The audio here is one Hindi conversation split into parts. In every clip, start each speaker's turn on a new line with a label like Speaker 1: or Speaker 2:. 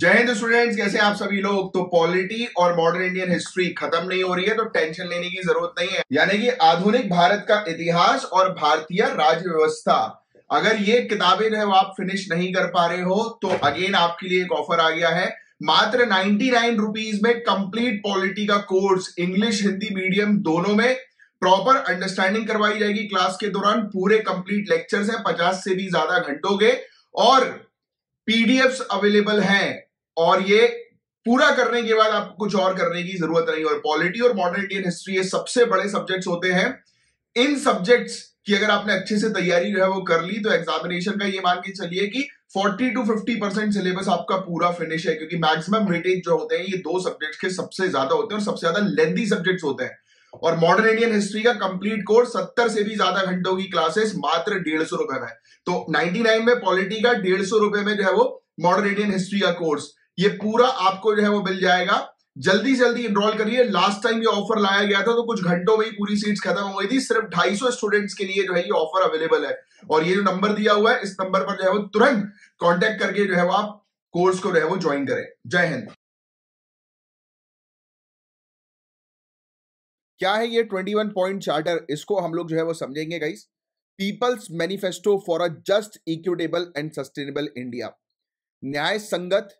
Speaker 1: जय हिंद स्टूडेंट्स कैसे आप सभी लोग तो पॉलिटी और मॉडर्न इंडियन हिस्ट्री खत्म नहीं हो रही है तो टेंशन लेने की जरूरत नहीं है यानी कि आधुनिक भारत का इतिहास और भारतीय राज्य व्यवस्था अगर ये किताबें जो है आप फिनिश नहीं कर पा रहे हो तो अगेन आपके लिए एक ऑफर आ गया है मात्र नाइनटी नाइन रुपीज में कंप्लीट पॉलिटी का कोर्स इंग्लिश हिंदी मीडियम दोनों में प्रॉपर अंडरस्टैंडिंग करवाई जाएगी क्लास के दौरान पूरे कंप्लीट लेक्चर्स हैं पचास से भी ज्यादा घंटों के और पीडीएफ अवेलेबल हैं और ये पूरा करने के बाद आपको कुछ और करने की जरूरत नहीं और पॉलिटी और मॉडर्न इंडियन हिस्ट्री ये सबसे बड़े सब्जेक्ट्स होते हैं इन सब्जेक्ट्स की अगर आपने अच्छे से तैयारी जो है वो कर ली तो एग्जामिनेशन का ये मान के चलिए कि 40 टू 50 परसेंट सिलेबस आपका पूरा फिनिश है क्योंकि मैक्सिमम वेटेज जो होते हैं ये दो सब्जेक्ट्स के सबसे ज्यादा होते हैं और सबसे ज्यादा लेंदी सब्जेक्ट्स होते हैं और मॉडर्न इंडियन हिस्ट्री का कंप्लीट कोर्स सत्तर से भी ज्यादा घंटों की क्लासेस मात्र डेढ़ सौ रुपए में तो 99 में पॉलिटी का डेढ़ सौ रुपए में जो है वो मॉडर्न इंडियन हिस्ट्री का कोर्स ये पूरा आपको जो है वो मिल जाएगा जल्दी जल्दी इनरोल करिए लास्ट टाइम ये ऑफर लाया गया था तो कुछ घंटों में ही पूरी सीट्स खत्म हो गई थी सिर्फ 250 स्टूडेंट्स के लिए जो है ये ऑफर अवेलेबल है और ये जो नंबर दिया हुआ है इस नंबर पर जो है वो तुरंत कॉन्टेक्ट करके जो है वो आप कोर्स को जो है वो ज्वाइन करें जय हिंद क्या है ये वन पॉइंट चार्टर इसको हम लोग जो है वो समझेंगे guys peoples manifesto for a just equitable and sustainable India न्याय संगत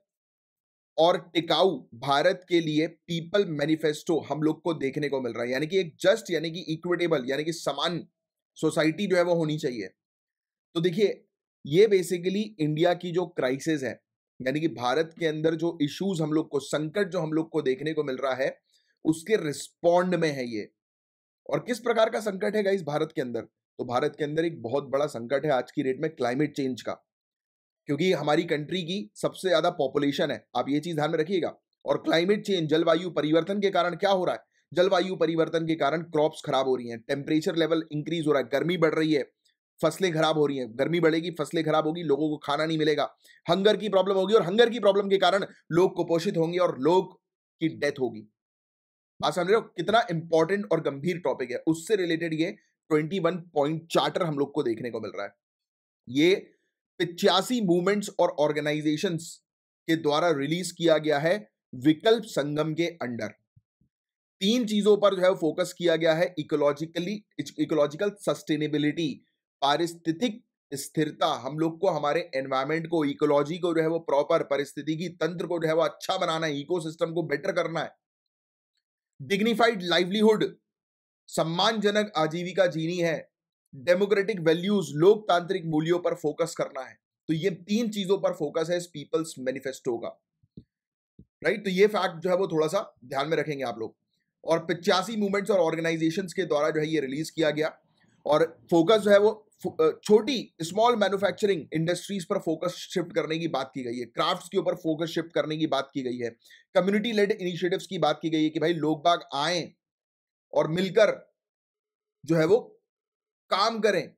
Speaker 1: और टिकाऊ भारत के लिए पीपल मैनिफेस्टो हम लोग को देखने को मिल रहा है यानी कि एक जस्ट यानी कि इक्विटेबल यानी कि समान सोसाइटी जो है वो होनी चाहिए तो देखिए ये बेसिकली इंडिया की जो क्राइसिस है यानी कि भारत के अंदर जो इश्यूज हम लोग को संकट जो हम लोग को देखने को मिल रहा है उसके रिस्पॉन्ड में है ये और किस प्रकार का संकट है इस भारत के अंदर तो भारत के अंदर एक बहुत बड़ा संकट है आज की डेट में क्लाइमेट चेंज का क्योंकि हमारी कंट्री की सबसे ज़्यादा पॉपुलेशन है आप ये चीज़ ध्यान में रखिएगा और क्लाइमेट चेंज जलवायु परिवर्तन के कारण क्या हो रहा है जलवायु परिवर्तन के कारण क्रॉप्स खराब हो रही हैं टेम्परेचर लेवल इंक्रीज हो रहा है गर्मी बढ़ रही है फसलें खराब हो रही हैं गर्मी बढ़ेगी फसलें खराब होगी लोगों को खाना नहीं मिलेगा हंगर की प्रॉब्लम होगी और हंगर की प्रॉब्लम के कारण लोग कुपोषित होंगे और लोग की डेथ होगी बात समझ रहे हो कितना इंपॉर्टेंट और गंभीर टॉपिक है उससे रिलेटेड ये 21 पॉइंट चार्टर हम लोग को देखने को मिल रहा है ये पिचासी मूवमेंट्स और ऑर्गेनाइजेशंस के द्वारा रिलीज किया गया है विकल्प संगम के अंडर तीन चीजों पर जो है फोकस किया गया है इकोलॉजिकली इकोलॉजिकल सस्टेनेबिलिटी पारिस्थितिक स्थिरता हम लोग को हमारे एनवायरमेंट को इकोलॉजी को जो है वो प्रॉपर परिस्थिति की तंत्र को जो है वो अच्छा बनाना है इकोसिस्टम को बेटर करना है डिग्निफाइड लाइवलीहुड सम्मानजनक आजीविका जीनी है डेमोक्रेटिक वैल्यूज लोकतांत्रिक मूल्यों पर फोकस करना है तो ये तीन चीजों पर फोकस है इस पीपल्स मैनिफेस्टो का राइट तो ये फैक्ट जो है वो थोड़ा सा ध्यान में रखेंगे आप लोग और पिचासी मूवमेंट्स और ऑर्गेनाइजेशन के द्वारा जो है ये रिलीज किया गया और फोकस जो है वो छोटी स्मॉल मैन्युफैक्चरिंग इंडस्ट्रीज पर फोकस शिफ्ट करने की बात की गई है क्राफ्ट्स के ऊपर फोकस शिफ्ट करने की बात की गई है कम्युनिटी लेड इनिशिएटिव्स की बात की गई है कि भाई लोग बाग आए और मिलकर जो है वो काम करें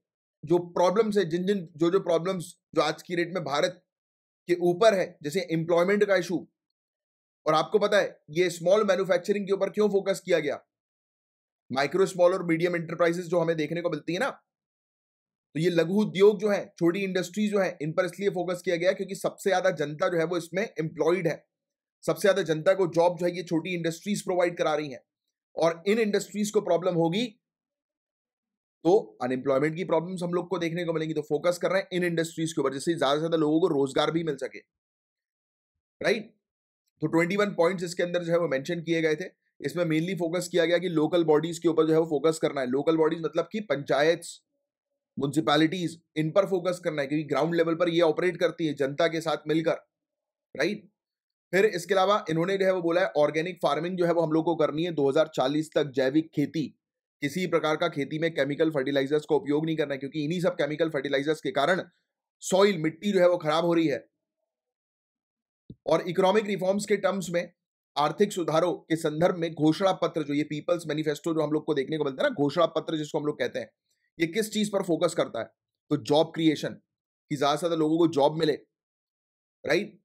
Speaker 1: जो प्रॉब्लम्स है जिन जिन जो जो प्रॉब्लम्स जो आज की रेट में भारत के ऊपर है जैसे एम्प्लॉयमेंट का इशू और आपको पता है ये स्मॉल मैन्युफैक्चरिंग के ऊपर क्यों फोकस किया गया माइक्रो स्मॉल और मीडियम एंटरप्राइजेस जो हमें देखने को मिलती है ना तो ये लघु उद्योग जो है छोटी इंडस्ट्री जो है इन पर इसलिए फोकस किया गया क्योंकि सबसे ज्यादा जनता जो है वो इसमें एम्प्लॉयड है सबसे ज्यादा जनता को जॉब जो है ये छोटी इंडस्ट्रीज प्रोवाइड करा रही है और इन इंडस्ट्रीज को प्रॉब्लम होगी तो अनएम्प्लॉयमेंट की प्रॉब्लम्स हम लोग को देखने को मिलेंगी तो फोकस कर रहे हैं इन इंडस्ट्रीज के ऊपर जिससे ज्यादा से ज्यादा लोगों को रोजगार भी मिल सके राइट तो ट्वेंटी वन पॉइंट्स इसके अंदर जो है वो मेंशन किए गए थे इसमें मेनली फोकस किया गया कि लोकल बॉडीज के ऊपर जो है वो फोकस करना है लोकल बॉडीज मतलब कि पंचायत म्यूनसिपैलिटीज इन पर फोकस करना है क्योंकि ग्राउंड लेवल पर ये ऑपरेट करती है जनता के साथ मिलकर राइट फिर इसके अलावा इन्होंने जो है वो बोला है ऑर्गेनिक फार्मिंग जो है वो हम लोग को करनी है 2040 तक जैविक खेती किसी प्रकार का खेती में केमिकल फर्टिलाइजर्स का उपयोग नहीं करना क्योंकि इन्हीं सब केमिकल फर्टिलाइजर्स के कारण सॉइल मिट्टी जो है वो खराब हो रही है और इकोनॉमिक रिफॉर्म्स के टर्म्स में आर्थिक सुधारों के संदर्भ में घोषणा पत्र जो ये पीपल्स मैनिफेस्टो जो हम लोग को देखने को मिलता है ना घोषणा पत्र जिसको हम लोग कहते हैं ये किस चीज पर फोकस करता है तो जॉब क्रिएशन कि ज्यादा से ज्यादा लोगों को जॉब मिले राइट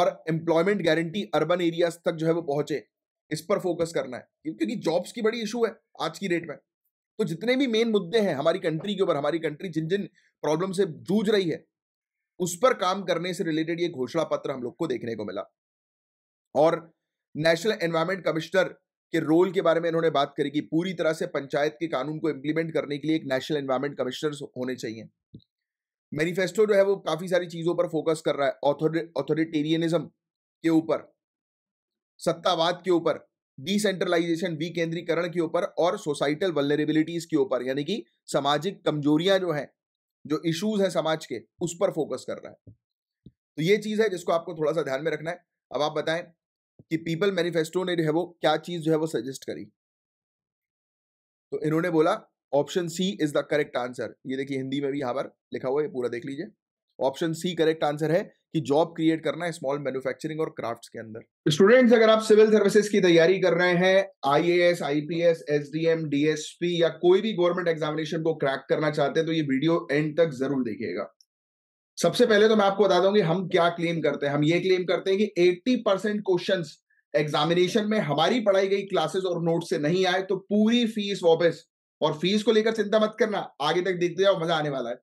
Speaker 1: और एम्प्लॉयमेंट गारंटी अर्बन एरियाज तक जो है वो पहुंचे इस पर फोकस करना है क्योंकि जॉब्स की बड़ी इशू है आज की डेट में तो जितने भी मेन मुद्दे हैं हमारी कंट्री के ऊपर हमारी कंट्री जिन जिन प्रॉब्लम से जूझ रही है उस पर काम करने से रिलेटेड ये घोषणा पत्र हम लोग को देखने को मिला और नेशनल एनवायरमेंट कमिश्नर के रोल के बारे में इन्होंने बात करी कि पूरी तरह से पंचायत के कानून को इम्प्लीमेंट करने के लिए एक नेशनल एनवायरमेंट कमिश्नर होने चाहिए मैनिफेस्टो जो है वो काफी सारी चीजों पर फोकस कर रहा है ऑथोरिटेरियनिज्म के ऊपर सत्तावाद के ऊपर डिसेंट्रलाइजेशन विकेंद्रीकरण के ऊपर और सोसाइटल वलरेबिलिटीज के ऊपर यानी कि सामाजिक कमजोरियां जो है जो इश्यूज हैं समाज के उस पर फोकस कर रहा है तो ये चीज है जिसको आपको थोड़ा सा ध्यान में रखना है अब आप बताएं कि पीपल मैनिफेस्टो ने जो है वो क्या चीज जो है वो सजेस्ट करी तो इन्होंने बोला option C is the correct answer ये देखिए हिंदी में भी यहां पर लिखा हुआ है पूरा देख लीजिए ऑप्शन सी करेक्ट आंसर है कि जॉब क्रिएट करना है स्मॉल मैन्युफैक्चरिंग और क्राफ्ट्स के अंदर स्टूडेंट्स अगर आप सिविल सर्विसेज की तैयारी कर रहे हैं आईएएस, आईपीएस, एसडीएम, डीएसपी या कोई भी गवर्नमेंट एग्जामिनेशन को क्रैक करना चाहते हैं तो ये वीडियो एंड तक जरूर देखिएगा सबसे पहले तो मैं आपको बता दूंगी हम क्या क्लेम करते हैं हम ये क्लेम करते हैं कि एट्टी परसेंट क्वेश्चन एग्जामिनेशन में हमारी पढ़ाई गई क्लासेस और नोट से नहीं आए तो पूरी फीस वापस और फीस को लेकर चिंता मत करना आगे तक देखते जाओ मजा आने वाला है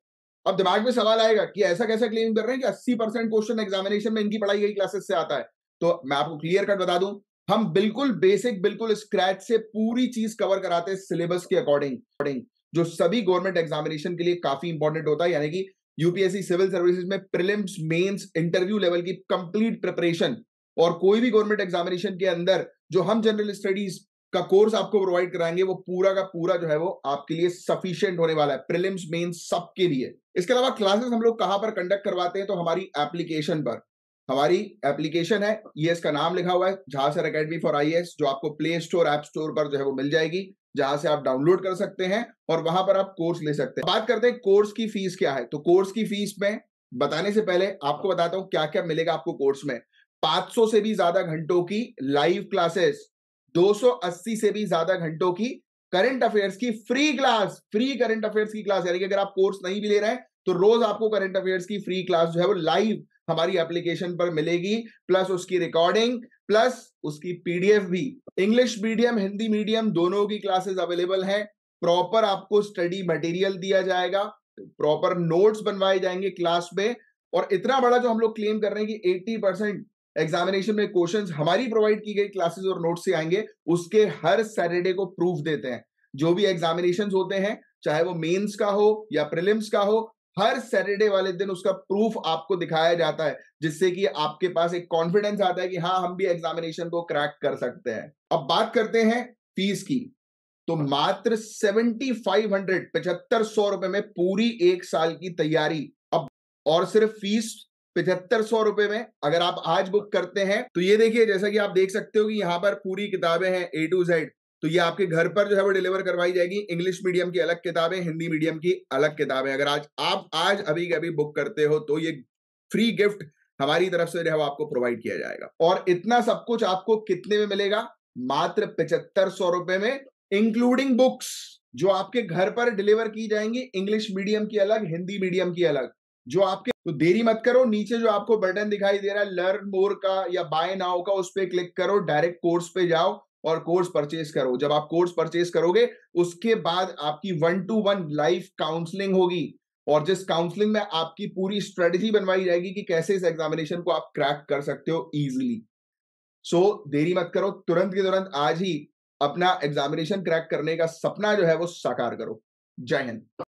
Speaker 1: अब दिमाग में सवाल आएगा कि ऐसा कैसा क्लेम कर रहे हैं कि अस्सी परसेंट क्वेश्चन एग्जामिनेशन में इनकी पढ़ाई गई क्लासेस से आता है तो मैं आपको क्लियर कट बता दूं हम बिल्कुल बेसिक बिल्कुल स्क्रैच से पूरी चीज कवर कराते हैं सिलेबस के अकॉर्डिंग अकॉर्डिंग जो सभी गवर्नमेंट एग्जामिनेशन के लिए काफी इंपॉर्टेंट होता है यानी कि यूपीएससी सिविल सर्विसेज में प्रिलिम्स मेंस इंटरव्यू लेवल की कंप्लीट प्रिपरेशन और कोई भी गवर्नमेंट एग्जामिनेशन के अंदर जो हम जनरल स्टडीज का कोर्स आपको प्रोवाइड कराएंगे वो पूरा का पूरा जो है वो आपके लिए सफिशियंट होने वाला है प्रिलिम्स मेन सबके लिए इसके अलावा क्लासेस हम लोग कहाँ पर कंडक्ट करवाते हैं तो हमारी एप्लीकेशन पर हमारी एप्लीकेशन है ये e इसका नाम लिखा हुआ है झासर अकेडमी फॉर आई जो आपको प्ले स्टोर ऐप स्टोर पर जो है वो मिल जाएगी जहां से आप डाउनलोड कर सकते हैं और वहां पर आप कोर्स ले सकते हैं बात करते हैं कोर्स की फीस क्या है तो कोर्स की फीस में बताने से पहले आपको बताता हूं क्या क्या मिलेगा आपको कोर्स में 500 से भी ज्यादा घंटों की लाइव क्लासेस 280 से भी ज्यादा घंटों की करंट अफेयर्स की free class free current affairs की क्लास यानी कि अगर आप कोर्स नहीं भी ले रहे हैं तो रोज आपको करंट अफेयर्स की फ्री क्लास जो है वो लाइव हमारी एप्लीकेशन पर मिलेगी प्लस उसकी रिकॉर्डिंग प्लस उसकी पीडीएफ भी इंग्लिश मीडियम हिंदी मीडियम दोनों की क्लासेस अवेलेबल है प्रॉपर आपको स्टडी मटेरियल दिया जाएगा प्रॉपर नोट्स बनवाए जाएंगे क्लास में और इतना बड़ा जो हम लोग क्लेम कर रहे हैं कि 80 परसेंट एग्जामिनेशन में क्वेश्चंस हमारी प्रोवाइड की गई क्लासेस और नोट्स से आएंगे उसके हर सैटरडे को प्रूफ देते हैं जो भी एग्जामिनेशन होते हैं चाहे वो मेंस का हो या प्रिलिम्स का हो हर सैटरडे वाले दिन उसका प्रूफ आपको दिखाया जाता है जिससे कि आपके पास एक कॉन्फिडेंस आता है कि हाँ हम भी एग्जामिनेशन को क्रैक कर सकते हैं अब बात करते हैं फीस की तो मात्र सेवेंटी फाइव हंड्रेड पचहत्तर सौ रुपए में पूरी एक साल की तैयारी अब और सिर्फ फीस पिछहत्तर सौ रुपए में अगर आप आज बुक करते हैं तो ये देखिए जैसा कि आप देख सकते हो कि यहाँ पर पूरी किताबें हैं ए टू जेड तो ये आपके घर पर जो है वो डिलीवर करवाई जाएगी इंग्लिश मीडियम की अलग किताबें हिंदी मीडियम की अलग किताबें अगर आज आप आज अभी के अभी बुक करते हो तो ये फ्री गिफ्ट हमारी तरफ से जो है आपको प्रोवाइड किया जाएगा और इतना सब कुछ आपको कितने में मिलेगा मात्र पिचहत्तर सौ रुपए में इंक्लूडिंग बुक्स जो आपके घर पर डिलीवर की जाएंगी इंग्लिश मीडियम की अलग हिंदी मीडियम की अलग जो आपके तो देरी मत करो नीचे जो आपको बटन दिखाई दे रहा है लर्न मोर का या बाय नाउ का उस पर क्लिक करो डायरेक्ट कोर्स पे जाओ और कोर्स परचेस करो जब आप कोर्स परचेस करोगे उसके बाद आपकी one to one life counselling होगी और जिस काउंसलिंग में आपकी पूरी स्ट्रेटजी बनवाई जाएगी कि कैसे इस एग्जामिनेशन को आप क्रैक कर सकते हो इजिली सो so, देरी मत करो तुरंत के तुरंत आज ही अपना एग्जामिनेशन क्रैक करने का सपना जो है वो साकार करो जय हिंद